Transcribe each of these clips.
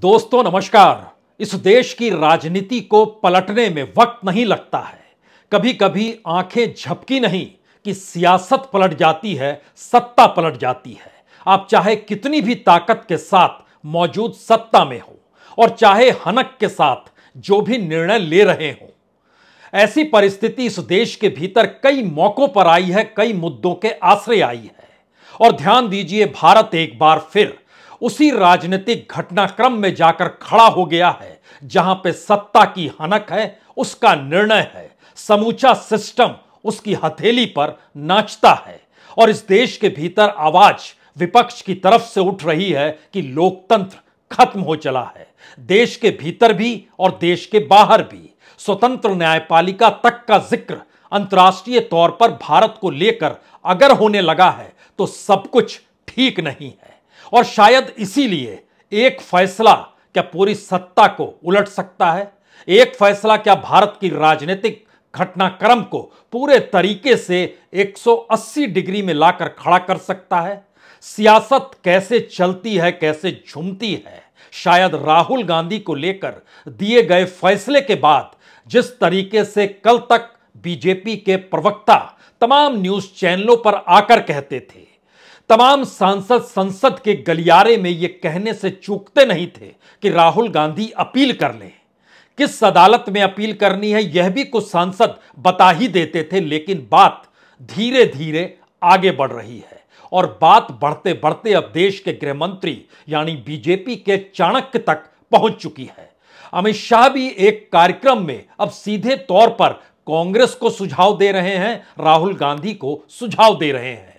दोस्तों नमस्कार इस देश की राजनीति को पलटने में वक्त नहीं लगता है कभी कभी आंखें झपकी नहीं कि सियासत पलट जाती है सत्ता पलट जाती है आप चाहे कितनी भी ताकत के साथ मौजूद सत्ता में हो और चाहे हनक के साथ जो भी निर्णय ले रहे हो ऐसी परिस्थिति इस देश के भीतर कई मौकों पर आई है कई मुद्दों के आश्रय आई है और ध्यान दीजिए भारत एक बार फिर उसी राजनीतिक घटनाक्रम में जाकर खड़ा हो गया है जहां पे सत्ता की हनक है उसका निर्णय है समूचा सिस्टम उसकी हथेली पर नाचता है और इस देश के भीतर आवाज विपक्ष की तरफ से उठ रही है कि लोकतंत्र खत्म हो चला है देश के भीतर भी और देश के बाहर भी स्वतंत्र न्यायपालिका तक का जिक्र अंतर्राष्ट्रीय तौर पर भारत को लेकर अगर होने लगा है तो सब कुछ ठीक नहीं है और शायद इसीलिए एक फैसला क्या पूरी सत्ता को उलट सकता है एक फैसला क्या भारत की राजनीतिक घटनाक्रम को पूरे तरीके से 180 डिग्री में लाकर खड़ा कर सकता है सियासत कैसे चलती है कैसे झूमती है शायद राहुल गांधी को लेकर दिए गए फैसले के बाद जिस तरीके से कल तक बीजेपी के प्रवक्ता तमाम न्यूज चैनलों पर आकर कहते थे तमाम सांसद संसद के गलियारे में ये कहने से चूकते नहीं थे कि राहुल गांधी अपील कर लें किस अदालत में अपील करनी है यह भी कुछ सांसद बता ही देते थे लेकिन बात धीरे धीरे आगे बढ़ रही है और बात बढ़ते बढ़ते अब देश के गृह मंत्री यानी बीजेपी के चाणक्य तक पहुंच चुकी है अमित शाह भी एक कार्यक्रम में अब सीधे तौर पर कांग्रेस को सुझाव दे रहे हैं राहुल गांधी को सुझाव दे रहे हैं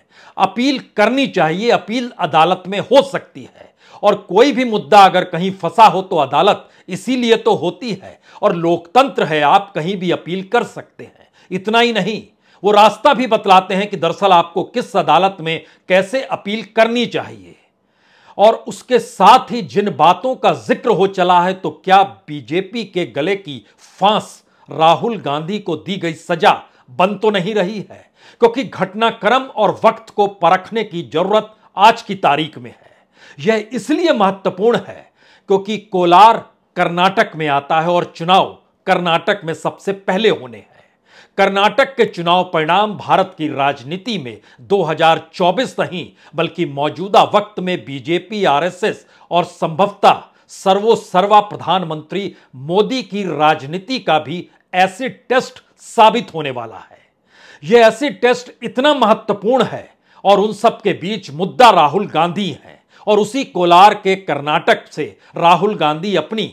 अपील करनी चाहिए अपील अदालत में हो सकती है और कोई भी मुद्दा अगर कहीं फंसा हो तो अदालत इसीलिए तो होती है और लोकतंत्र है आप कहीं भी अपील कर सकते हैं इतना ही नहीं वो रास्ता भी बतलाते हैं कि दरअसल आपको किस अदालत में कैसे अपील करनी चाहिए और उसके साथ ही जिन बातों का जिक्र हो चला है तो क्या बीजेपी के गले की फांस राहुल गांधी को दी गई सजा बन तो नहीं रही है क्योंकि घटनाक्रम और वक्त को परखने की जरूरत आज की तारीख में है यह इसलिए महत्वपूर्ण है क्योंकि कोलार कर्नाटक में आता है और चुनाव कर्नाटक में सबसे पहले होने हैं कर्नाटक के चुनाव परिणाम भारत की राजनीति में 2024 नहीं बल्कि मौजूदा वक्त में बीजेपी आरएसएस और संभवतः सर्वोसर्वा प्रधानमंत्री मोदी की राजनीति का भी ऐसे टेस्ट साबित होने वाला है यह ऐसी टेस्ट इतना महत्वपूर्ण है और उन सब के बीच मुद्दा राहुल गांधी है और उसी कोलार के कर्नाटक से राहुल गांधी अपनी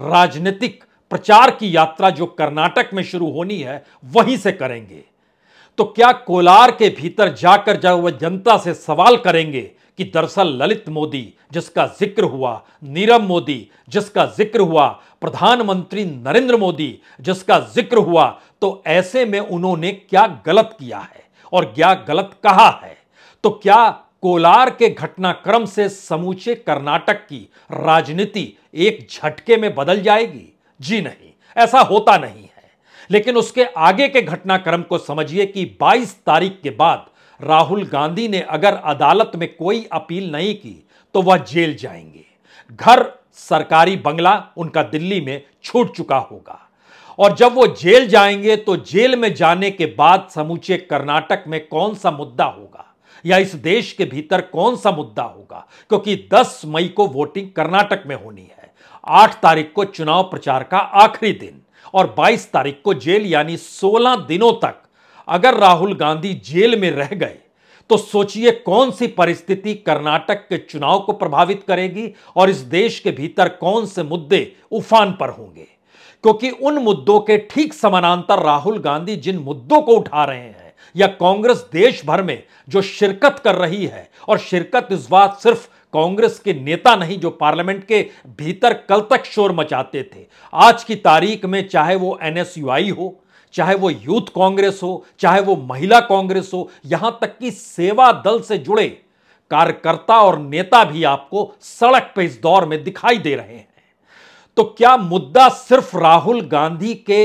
राजनीतिक प्रचार की यात्रा जो कर्नाटक में शुरू होनी है वहीं से करेंगे तो क्या कोलार के भीतर जाकर जब वह जनता से सवाल करेंगे कि दरअसल ललित मोदी जिसका जिक्र हुआ नीरव मोदी जिसका जिक्र हुआ प्रधानमंत्री नरेंद्र मोदी जिसका जिक्र हुआ तो ऐसे में उन्होंने क्या गलत किया है और क्या गलत कहा है तो क्या कोलार के घटनाक्रम से समूचे कर्नाटक की राजनीति एक झटके में बदल जाएगी जी नहीं ऐसा होता नहीं है लेकिन उसके आगे के घटनाक्रम को समझिए कि 22 तारीख के बाद राहुल गांधी ने अगर अदालत में कोई अपील नहीं की तो वह जेल जाएंगे घर सरकारी बंगला उनका दिल्ली में छूट चुका होगा और जब वो जेल जाएंगे तो जेल में जाने के बाद समूचे कर्नाटक में कौन सा मुद्दा होगा या इस देश के भीतर कौन सा मुद्दा होगा क्योंकि 10 मई को वोटिंग कर्नाटक में होनी है 8 तारीख को चुनाव प्रचार का आखिरी दिन और 22 तारीख को जेल यानी 16 दिनों तक अगर राहुल गांधी जेल में रह गए तो सोचिए कौन सी परिस्थिति कर्नाटक के चुनाव को प्रभावित करेगी और इस देश के भीतर कौन से मुद्दे उफान पर होंगे क्योंकि उन मुद्दों के ठीक समानांतर राहुल गांधी जिन मुद्दों को उठा रहे हैं या कांग्रेस देश भर में जो शिरकत कर रही है और शिरकत इस बार सिर्फ कांग्रेस के नेता नहीं जो पार्लियामेंट के भीतर कल तक शोर मचाते थे आज की तारीख में चाहे वो एनएसयूआई हो चाहे वो यूथ कांग्रेस हो चाहे वो महिला कांग्रेस हो यहां तक कि सेवा दल से जुड़े कार्यकर्ता और नेता भी आपको सड़क पर इस दौर में दिखाई दे रहे हैं तो क्या मुद्दा सिर्फ राहुल गांधी के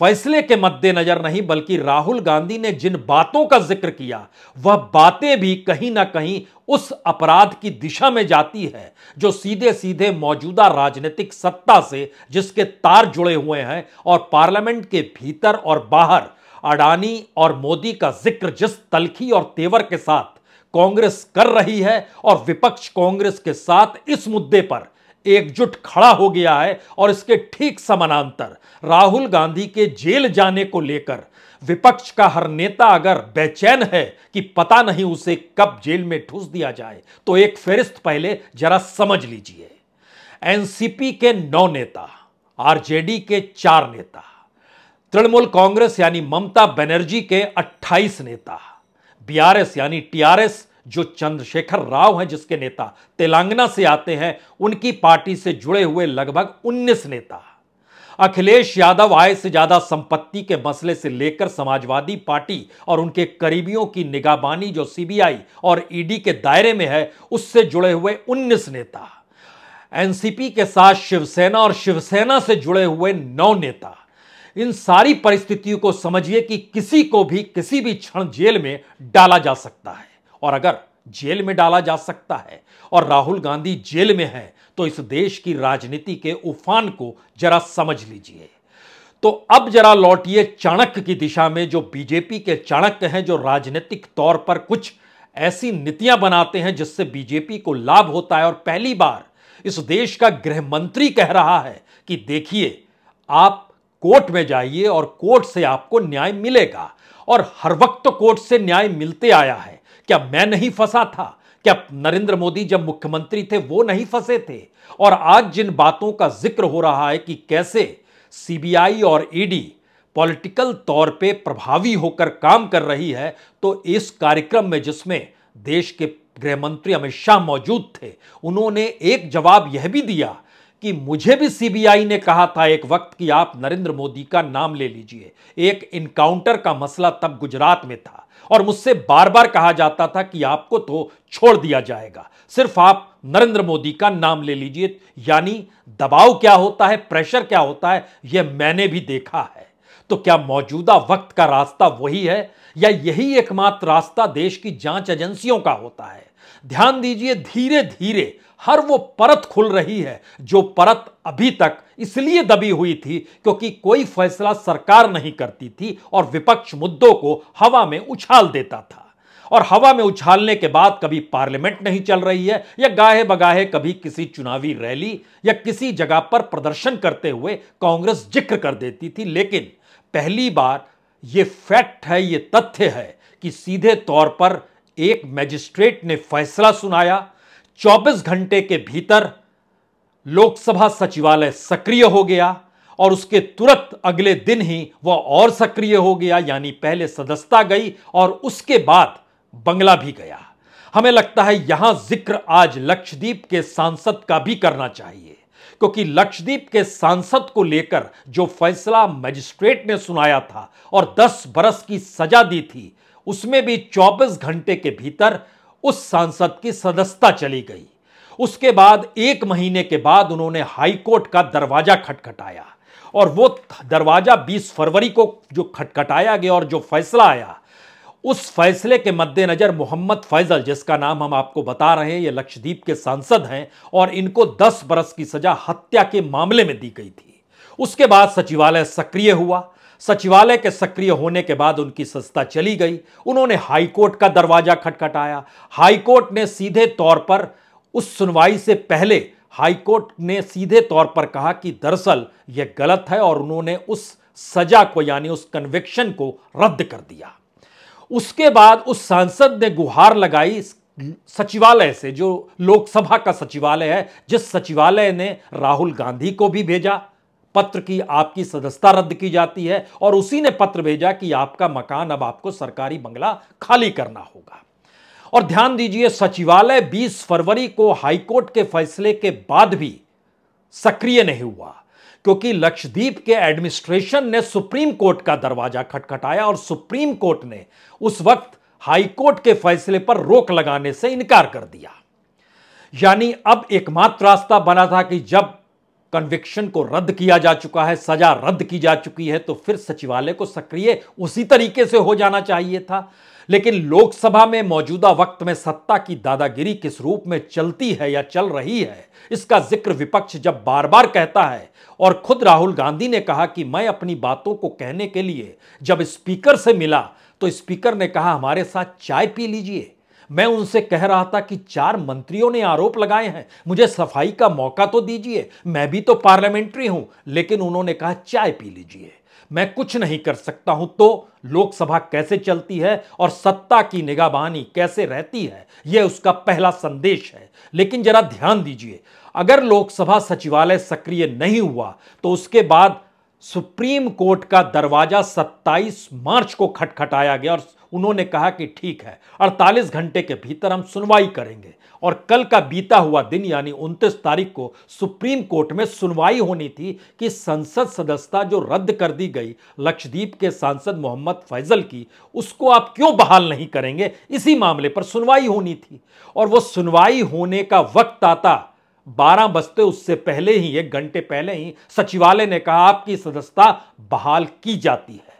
फैसले के मद्देनजर नहीं बल्कि राहुल गांधी ने जिन बातों का जिक्र किया वह बातें भी कहीं ना कहीं उस अपराध की दिशा में जाती है जो सीधे सीधे मौजूदा राजनीतिक सत्ता से जिसके तार जुड़े हुए हैं और पार्लियामेंट के भीतर और बाहर अडानी और मोदी का जिक्र जिस तलखी और तेवर के साथ कांग्रेस कर रही है और विपक्ष कांग्रेस के साथ इस मुद्दे पर एकजुट खड़ा हो गया है और इसके ठीक समानांतर राहुल गांधी के जेल जाने को लेकर विपक्ष का हर नेता अगर बेचैन है कि पता नहीं उसे कब जेल में ठूस दिया जाए तो एक फेरिस्त पहले जरा समझ लीजिए एनसीपी के नौ नेता आरजेडी के चार नेता तृणमूल कांग्रेस यानी ममता बनर्जी के 28 नेता बीआरएस यानी टीआरएस जो चंद्रशेखर राव हैं जिसके नेता तेलंगाना से आते हैं उनकी पार्टी से जुड़े हुए लगभग 19 नेता अखिलेश यादव आय से ज्यादा संपत्ति के मसले से लेकर समाजवादी पार्टी और उनके करीबियों की निगाहबानी जो सीबीआई और ईडी के दायरे में है उससे जुड़े हुए 19 नेता एनसीपी के साथ शिवसेना और शिवसेना से जुड़े हुए नौ नेता इन सारी परिस्थितियों को समझिए कि किसी को भी किसी भी क्षण जेल में डाला जा सकता है और अगर जेल में डाला जा सकता है और राहुल गांधी जेल में है तो इस देश की राजनीति के उफान को जरा समझ लीजिए तो अब जरा लौटिए चाणक्य की दिशा में जो बीजेपी के चाणक्य हैं जो राजनीतिक तौर पर कुछ ऐसी नीतियां बनाते हैं जिससे बीजेपी को लाभ होता है और पहली बार इस देश का गृह मंत्री कह रहा है कि देखिए आप कोर्ट में जाइए और कोर्ट से आपको न्याय मिलेगा और हर वक्त तो कोर्ट से न्याय मिलते आया है क्या मैं नहीं फंसा था क्या नरेंद्र मोदी जब मुख्यमंत्री थे वो नहीं फंसे थे और आज जिन बातों का जिक्र हो रहा है कि कैसे सीबीआई और ईडी e पॉलिटिकल तौर पे प्रभावी होकर काम कर रही है तो इस कार्यक्रम में जिसमें देश के गृहमंत्री अमित शाह मौजूद थे उन्होंने एक जवाब यह भी दिया कि मुझे भी सीबीआई ने कहा था एक वक्त कि आप नरेंद्र मोदी का नाम ले लीजिए एक इनकाउंटर का मसला तब गुजरात में था और मुझसे बार बार कहा जाता था कि आपको तो छोड़ दिया जाएगा सिर्फ आप नरेंद्र मोदी का नाम ले लीजिए यानी दबाव क्या होता है प्रेशर क्या होता है यह मैंने भी देखा है तो क्या मौजूदा वक्त का रास्ता वही है या यही एकमात्र रास्ता देश की जांच एजेंसियों का होता है ध्यान दीजिए धीरे धीरे हर वो परत खुल रही है जो परत अभी तक इसलिए दबी हुई थी क्योंकि कोई फैसला सरकार नहीं करती थी और विपक्ष मुद्दों को हवा में उछाल देता था और हवा में उछालने के बाद कभी पार्लियामेंट नहीं चल रही है या गाहे बगाहे कभी किसी चुनावी रैली या किसी जगह पर प्रदर्शन करते हुए कांग्रेस जिक्र कर देती थी लेकिन पहली बार ये फैक्ट है ये तथ्य है कि सीधे तौर पर एक मैजिस्ट्रेट ने फैसला सुनाया 24 घंटे के भीतर लोकसभा सचिवालय सक्रिय हो गया और उसके तुरंत अगले दिन ही वह और सक्रिय हो गया यानी पहले सदस्यता गई और उसके बाद बंगला भी गया हमें लगता है यहां जिक्र आज लक्षद्वीप के सांसद का भी करना चाहिए क्योंकि लक्षद्वीप के सांसद को लेकर जो फैसला मजिस्ट्रेट ने सुनाया था और 10 बरस की सजा दी थी उसमें भी 24 घंटे के भीतर उस सांसद की सदस्यता चली गई उसके बाद एक महीने के बाद उन्होंने हाईकोर्ट का दरवाजा खटखटाया और वो दरवाजा 20 फरवरी को जो खटखटाया गया और जो फैसला आया उस फैसले के मद्देनज़र मोहम्मद फैजल जिसका नाम हम आपको बता रहे हैं ये लक्षद्वीप के सांसद हैं और इनको 10 बरस की सजा हत्या के मामले में दी गई थी उसके बाद सचिवालय सक्रिय हुआ सचिवालय के सक्रिय होने के बाद उनकी संस्था चली गई उन्होंने हाईकोर्ट का दरवाजा खटखटाया हाईकोर्ट ने सीधे तौर पर उस सुनवाई से पहले हाईकोर्ट ने सीधे तौर पर कहा कि दरअसल यह गलत है और उन्होंने उस सजा को यानी उस कन्विक्शन को रद्द कर दिया उसके बाद उस सांसद ने गुहार लगाई सचिवालय से जो लोकसभा का सचिवालय है जिस सचिवालय ने राहुल गांधी को भी भेजा पत्र की आपकी सदस्यता रद्द की जाती है और उसी ने पत्र भेजा कि आपका मकान अब आपको सरकारी बंगला खाली करना होगा और ध्यान दीजिए सचिवालय 20 फरवरी को हाईकोर्ट के फैसले के बाद भी सक्रिय नहीं हुआ क्योंकि लक्षद्वीप के एडमिनिस्ट्रेशन ने सुप्रीम कोर्ट का दरवाजा खटखटाया और सुप्रीम कोर्ट ने उस वक्त हाईकोर्ट के फैसले पर रोक लगाने से इनकार कर दिया यानी अब एकमात्र रास्ता बना था कि जब कन्विक्शन को रद्द किया जा चुका है सजा रद्द की जा चुकी है तो फिर सचिवालय को सक्रिय उसी तरीके से हो जाना चाहिए था लेकिन लोकसभा में मौजूदा वक्त में सत्ता की दादागिरी किस रूप में चलती है या चल रही है इसका जिक्र विपक्ष जब बार बार कहता है और खुद राहुल गांधी ने कहा कि मैं अपनी बातों को कहने के लिए जब स्पीकर से मिला तो स्पीकर ने कहा हमारे साथ चाय पी लीजिए मैं उनसे कह रहा था कि चार मंत्रियों ने आरोप लगाए हैं मुझे सफाई का मौका तो दीजिए मैं भी तो पार्लियामेंट्री हूं लेकिन उन्होंने कहा चाय पी लीजिए मैं कुछ नहीं कर सकता हूं तो लोकसभा कैसे चलती है और सत्ता की निगाहबानी कैसे रहती है यह उसका पहला संदेश है लेकिन जरा ध्यान दीजिए अगर लोकसभा सचिवालय सक्रिय नहीं हुआ तो उसके बाद सुप्रीम कोर्ट का दरवाजा 27 मार्च को खटखटाया गया और उन्होंने कहा कि ठीक है 48 घंटे के भीतर हम सुनवाई करेंगे और कल का बीता हुआ दिन यानी 29 तारीख को सुप्रीम कोर्ट में सुनवाई होनी थी कि संसद सदस्यता जो रद्द कर दी गई लक्षद्वीप के सांसद मोहम्मद फैजल की उसको आप क्यों बहाल नहीं करेंगे इसी मामले पर सुनवाई होनी थी और वो सुनवाई होने का वक्त आता बारह बजते उससे पहले ही एक घंटे पहले ही सचिवालय ने कहा आपकी सदस्यता बहाल की जाती है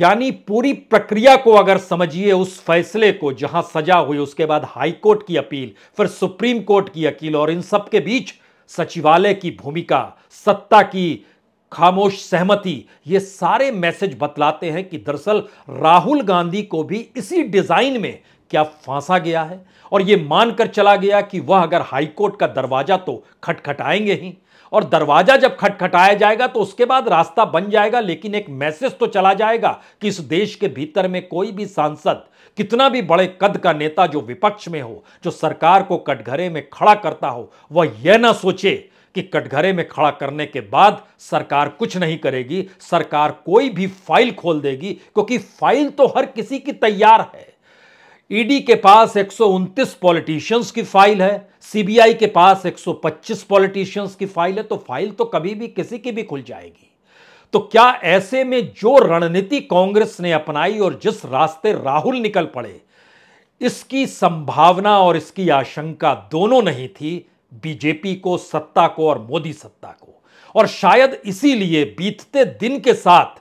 यानी पूरी प्रक्रिया को अगर समझिए उस फैसले को जहां सजा हुई उसके बाद हाई कोर्ट की अपील फिर सुप्रीम कोर्ट की अपील और इन सब के बीच सचिवालय की भूमिका सत्ता की खामोश सहमति ये सारे मैसेज बतलाते हैं कि दरअसल राहुल गांधी को भी इसी डिजाइन में क्या फांसा गया है और ये मानकर चला गया कि वह अगर हाईकोर्ट का दरवाजा तो खटखटाएंगे ही और दरवाजा जब खटखटाया जाएगा तो उसके बाद रास्ता बन जाएगा लेकिन एक मैसेज तो चला जाएगा कि इस देश के भीतर में कोई भी सांसद कितना भी बड़े कद का नेता जो विपक्ष में हो जो सरकार को कटघरे में खड़ा करता हो वह यह ना सोचे कि कटघरे में खड़ा करने के बाद सरकार कुछ नहीं करेगी सरकार कोई भी फाइल खोल देगी क्योंकि फाइल तो हर किसी की तैयार है ईडी के पास एक पॉलिटिशियंस की फाइल है सीबीआई के पास 125 पॉलिटिशियंस की फाइल है तो फाइल तो कभी भी किसी की भी खुल जाएगी तो क्या ऐसे में जो रणनीति कांग्रेस ने अपनाई और जिस रास्ते राहुल निकल पड़े इसकी संभावना और इसकी आशंका दोनों नहीं थी बीजेपी को सत्ता को और मोदी सत्ता को और शायद इसीलिए बीतते दिन के साथ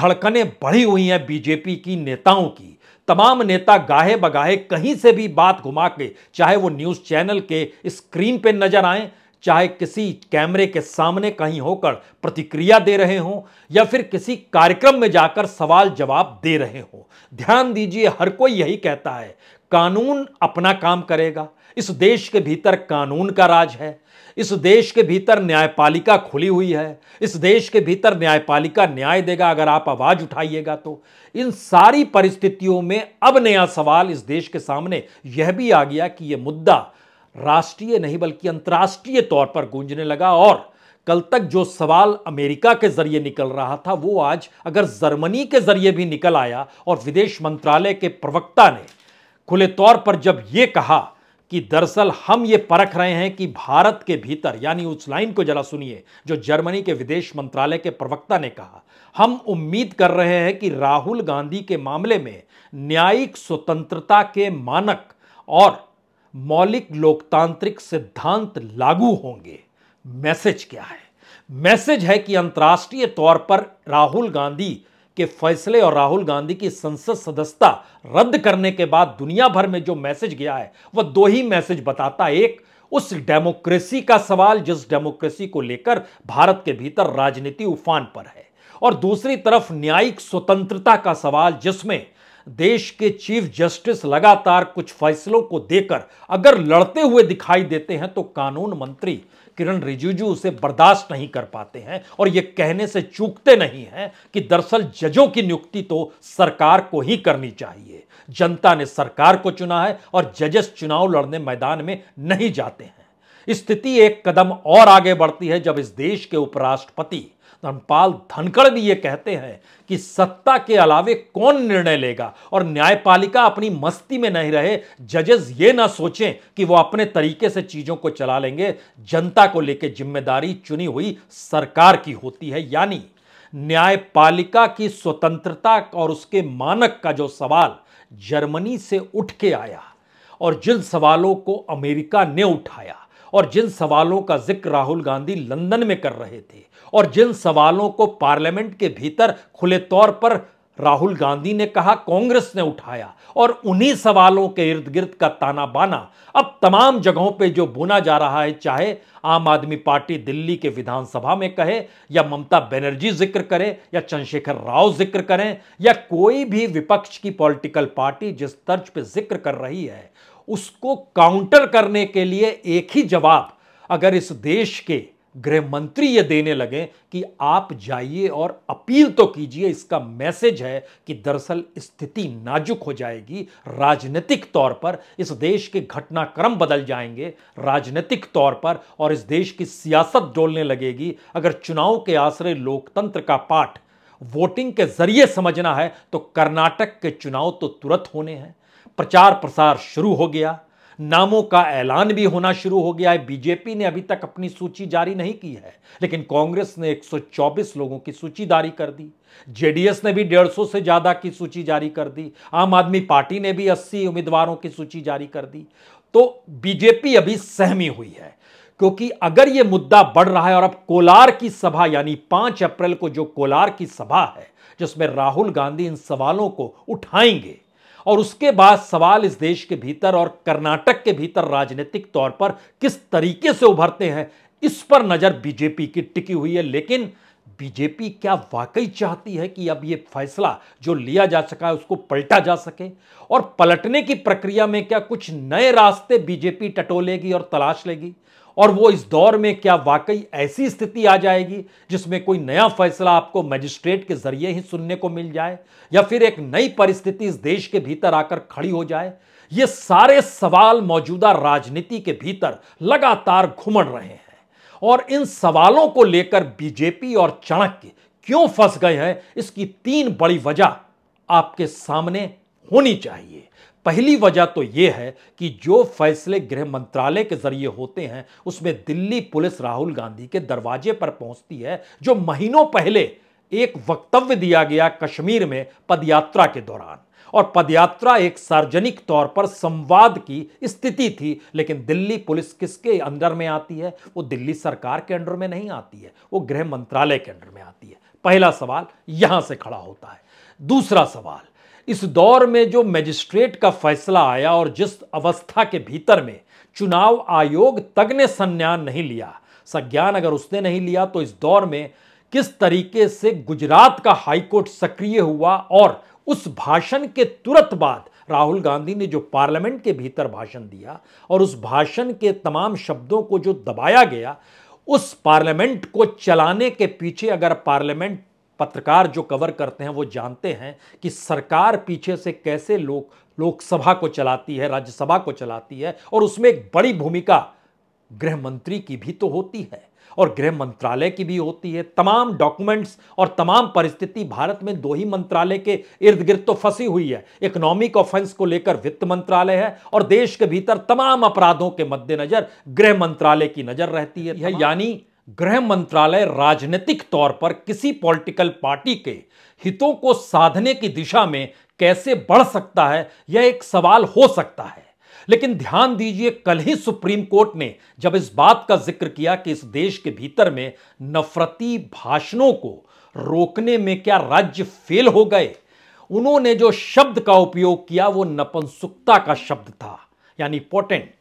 धड़कने बढ़ी हुई हैं बीजेपी की नेताओं की तमाम नेता गाहे बगाहे कहीं से भी बात घुमा के चाहे वो न्यूज़ चैनल के स्क्रीन पे नजर आए चाहे किसी कैमरे के सामने कहीं होकर प्रतिक्रिया दे रहे हों या फिर किसी कार्यक्रम में जाकर सवाल जवाब दे रहे हों ध्यान दीजिए हर कोई यही कहता है कानून अपना काम करेगा इस देश के भीतर कानून का राज है इस देश के भीतर न्यायपालिका खुली हुई है इस देश के भीतर न्यायपालिका न्याय देगा अगर आप आवाज उठाइएगा तो इन सारी परिस्थितियों में अब नया सवाल इस देश के सामने यह भी आ गया कि यह मुद्दा राष्ट्रीय नहीं बल्कि अंतर्राष्ट्रीय तौर पर गूंजने लगा और कल तक जो सवाल अमेरिका के जरिए निकल रहा था वो आज अगर जर्मनी के जरिए भी निकल आया और विदेश मंत्रालय के प्रवक्ता ने खुले तौर पर जब ये कहा कि दरअसल हम ये परख रहे हैं कि भारत के भीतर यानी उस लाइन को जरा सुनिए जो जर्मनी के विदेश मंत्रालय के प्रवक्ता ने कहा हम उम्मीद कर रहे हैं कि राहुल गांधी के मामले में न्यायिक स्वतंत्रता के मानक और मौलिक लोकतांत्रिक सिद्धांत लागू होंगे मैसेज क्या है मैसेज है कि अंतर्राष्ट्रीय तौर पर राहुल गांधी के फैसले और राहुल गांधी की संसद सदस्यता रद्द करने के बाद दुनिया भर में जो मैसेज गया है वह दो ही मैसेज बताता एक उस डेमोक्रेसी का सवाल जिस डेमोक्रेसी को लेकर भारत के भीतर राजनीति उफान पर है और दूसरी तरफ न्यायिक स्वतंत्रता का सवाल जिसमें देश के चीफ जस्टिस लगातार कुछ फैसलों को देकर अगर लड़ते हुए दिखाई देते हैं तो कानून मंत्री किरण रिजिजू उसे बर्दाश्त नहीं कर पाते हैं और ये कहने से चूकते नहीं हैं कि दरअसल जजों की नियुक्ति तो सरकार को ही करनी चाहिए जनता ने सरकार को चुना है और जजेस चुनाव लड़ने मैदान में नहीं जाते हैं स्थिति एक कदम और आगे बढ़ती है जब इस देश के उपराष्ट्रपति धर्मपाल धनखड़ भी ये कहते हैं कि सत्ता के अलावे कौन निर्णय लेगा और न्यायपालिका अपनी मस्ती में नहीं रहे जजेस ये ना सोचें कि वो अपने तरीके से चीजों को चला लेंगे जनता को लेकर जिम्मेदारी चुनी हुई सरकार की होती है यानी न्यायपालिका की स्वतंत्रता और उसके मानक का जो सवाल जर्मनी से उठ के आया और जिन सवालों को अमेरिका ने उठाया और जिन सवालों का जिक्र राहुल गांधी लंदन में कर रहे थे और जिन सवालों को पार्लियामेंट के भीतर खुले तौर पर राहुल गांधी ने कहा कांग्रेस ने उठाया और उन्हीं सवालों के इर्द गिर्द का ताना बाना अब तमाम जगहों पे जो बुना जा रहा है चाहे आम आदमी पार्टी दिल्ली के विधानसभा में कहे या ममता बनर्जी जिक्र करे या चंद्रशेखर राव जिक्र करें या कोई भी विपक्ष की पॉलिटिकल पार्टी जिस तर्ज पे जिक्र कर रही है उसको काउंटर करने के लिए एक ही जवाब अगर इस देश के गृह मंत्री ये देने लगे कि आप जाइए और अपील तो कीजिए इसका मैसेज है कि दरअसल स्थिति नाजुक हो जाएगी राजनीतिक तौर पर इस देश के घटनाक्रम बदल जाएंगे राजनीतिक तौर पर और इस देश की सियासत डोलने लगेगी अगर चुनाव के आश्रय लोकतंत्र का पाठ वोटिंग के जरिए समझना है तो कर्नाटक के चुनाव तो तुरंत होने हैं प्रचार प्रसार शुरू हो गया नामों का ऐलान भी होना शुरू हो गया है बीजेपी ने अभी तक अपनी सूची जारी नहीं की है लेकिन कांग्रेस ने 124 लोगों की सूची जारी कर दी जेडीएस ने भी 150 से ज़्यादा की सूची जारी कर दी आम आदमी पार्टी ने भी 80 उम्मीदवारों की सूची जारी कर दी तो बीजेपी अभी सहमी हुई है क्योंकि अगर ये मुद्दा बढ़ रहा है और अब कोलार की सभा यानी पांच अप्रैल को जो कोलार की सभा है जिसमें राहुल गांधी इन सवालों को उठाएंगे और उसके बाद सवाल इस देश के भीतर और कर्नाटक के भीतर राजनीतिक तौर पर किस तरीके से उभरते हैं इस पर नज़र बीजेपी की टिकी हुई है लेकिन बीजेपी क्या वाकई चाहती है कि अब ये फैसला जो लिया जा सका है उसको पलटा जा सके और पलटने की प्रक्रिया में क्या कुछ नए रास्ते बीजेपी टटोलेगी और तलाश लेगी और वो इस दौर में क्या वाकई ऐसी स्थिति आ जाएगी जिसमें कोई नया फैसला आपको मजिस्ट्रेट के जरिए ही सुनने को मिल जाए या फिर एक नई परिस्थिति इस देश के भीतर आकर खड़ी हो जाए ये सारे सवाल मौजूदा राजनीति के भीतर लगातार घुमड़ रहे हैं और इन सवालों को लेकर बीजेपी और चाणक्य क्यों फंस गए हैं इसकी तीन बड़ी वजह आपके सामने होनी चाहिए पहली वजह तो ये है कि जो फैसले गृह मंत्रालय के जरिए होते हैं उसमें दिल्ली पुलिस राहुल गांधी के दरवाजे पर पहुंचती है जो महीनों पहले एक वक्तव्य दिया गया कश्मीर में पदयात्रा के दौरान और पदयात्रा एक सार्वजनिक तौर पर संवाद की स्थिति थी लेकिन दिल्ली पुलिस किसके अंडर में आती है वो दिल्ली सरकार के अंडर में नहीं आती है वो गृह मंत्रालय के अंडर में आती है पहला सवाल यहां से खड़ा होता है दूसरा सवाल इस दौर में जो मजिस्ट्रेट का फैसला आया और जिस अवस्था के भीतर में चुनाव आयोग तक ने संज्ञान नहीं लिया संज्ञान अगर उसने नहीं लिया तो इस दौर में किस तरीके से गुजरात का हाईकोर्ट सक्रिय हुआ और उस भाषण के तुरंत बाद राहुल गांधी ने जो पार्लियामेंट के भीतर भाषण दिया और उस भाषण के तमाम शब्दों को जो दबाया गया उस पार्लियामेंट को चलाने के पीछे अगर पार्लियामेंट पत्रकार जो कवर करते हैं वो जानते हैं कि सरकार पीछे से कैसे लोक लोकसभा को चलाती है राज्यसभा को चलाती है और उसमें एक बड़ी भूमिका गृह मंत्री की भी तो होती है और गृह मंत्रालय की भी होती है तमाम डॉक्यूमेंट्स और तमाम परिस्थिति भारत में दो ही मंत्रालय के इर्द गिर्द तो फंसी हुई है इकोनॉमिक ऑफेंस को लेकर वित्त मंत्रालय है और देश के भीतर तमाम अपराधों के मद्देनजर गृह मंत्रालय की नजर रहती है यानी गृह मंत्रालय राजनीतिक तौर पर किसी पॉलिटिकल पार्टी के हितों को साधने की दिशा में कैसे बढ़ सकता है यह एक सवाल हो सकता है लेकिन ध्यान दीजिए कल ही सुप्रीम कोर्ट ने जब इस बात का जिक्र किया कि इस देश के भीतर में नफरती भाषणों को रोकने में क्या राज्य फेल हो गए उन्होंने जो शब्द का उपयोग किया वो नपुंसुकता का शब्द था यानी पोटेंट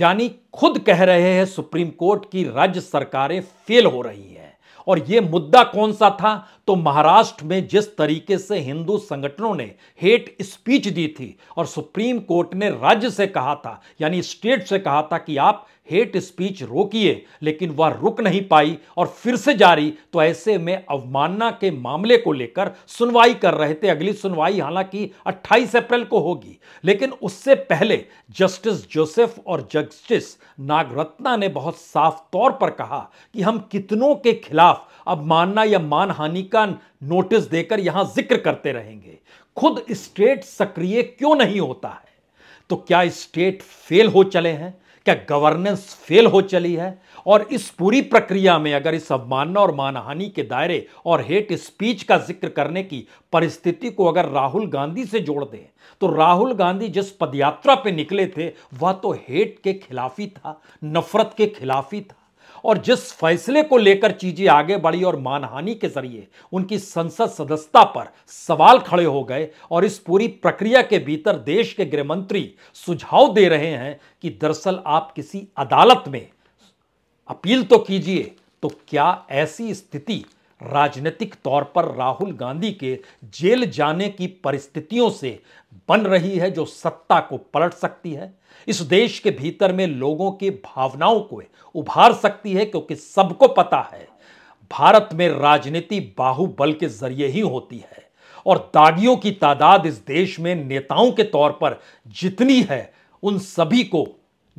यानी खुद कह रहे हैं सुप्रीम कोर्ट की राज्य सरकारें फेल हो रही हैं और यह मुद्दा कौन सा था तो महाराष्ट्र में जिस तरीके से हिंदू संगठनों ने हेट स्पीच दी थी और सुप्रीम कोर्ट ने राज्य से कहा था यानी स्टेट से कहा था कि आप हेट स्पीच रोकिए लेकिन वह रुक नहीं पाई और फिर से जारी तो ऐसे में अवमानना के मामले को लेकर सुनवाई कर रहे थे अगली सुनवाई हालांकि 28 अप्रैल को होगी लेकिन उससे पहले जस्टिस जोसेफ और जस्टिस नागरत्ना ने बहुत साफ तौर पर कहा कि हम कितनों के खिलाफ अवमानना या मानहानि का नोटिस देकर यहां जिक्र करते रहेंगे खुद स्टेट सक्रिय क्यों नहीं होता है तो क्या स्टेट फेल हो चले हैं क्या गवर्नेंस फेल हो चली है और इस पूरी प्रक्रिया में अगर इस अवमानना और मानहानि के दायरे और हेट स्पीच का जिक्र करने की परिस्थिति को अगर राहुल गांधी से जोड़ दें तो राहुल गांधी जिस पदयात्रा पे निकले थे वह तो हेट के खिलाफ ही था नफरत के खिलाफ ही था और जिस फैसले को लेकर चीजें आगे बढ़ी और मानहानि के जरिए उनकी संसद सदस्यता पर सवाल खड़े हो गए और इस पूरी प्रक्रिया के भीतर देश के गृहमंत्री सुझाव दे रहे हैं कि दरअसल आप किसी अदालत में अपील तो कीजिए तो क्या ऐसी स्थिति राजनीतिक तौर पर राहुल गांधी के जेल जाने की परिस्थितियों से बन रही है जो सत्ता को पलट सकती है इस देश के भीतर में लोगों की भावनाओं को उभार सकती है क्योंकि सबको पता है भारत में राजनीति बाहुबल के जरिए ही होती है और दागियों की तादाद इस देश में नेताओं के तौर पर जितनी है उन सभी को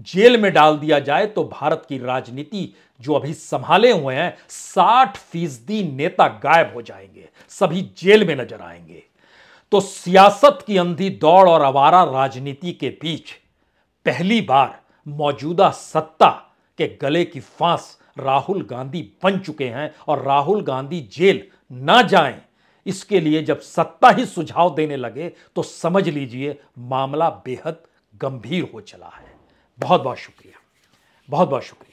जेल में डाल दिया जाए तो भारत की राजनीति जो अभी संभाले हुए हैं साठ फीसदी नेता गायब हो जाएंगे सभी जेल में नजर आएंगे तो सियासत की अंधी दौड़ और आवारा राजनीति के बीच पहली बार मौजूदा सत्ता के गले की फांस राहुल गांधी बन चुके हैं और राहुल गांधी जेल ना जाएं इसके लिए जब सत्ता ही सुझाव देने लगे तो समझ लीजिए मामला बेहद गंभीर हो चला है बहुत बहुत शुक्रिया बहुत बहुत शुक्रिया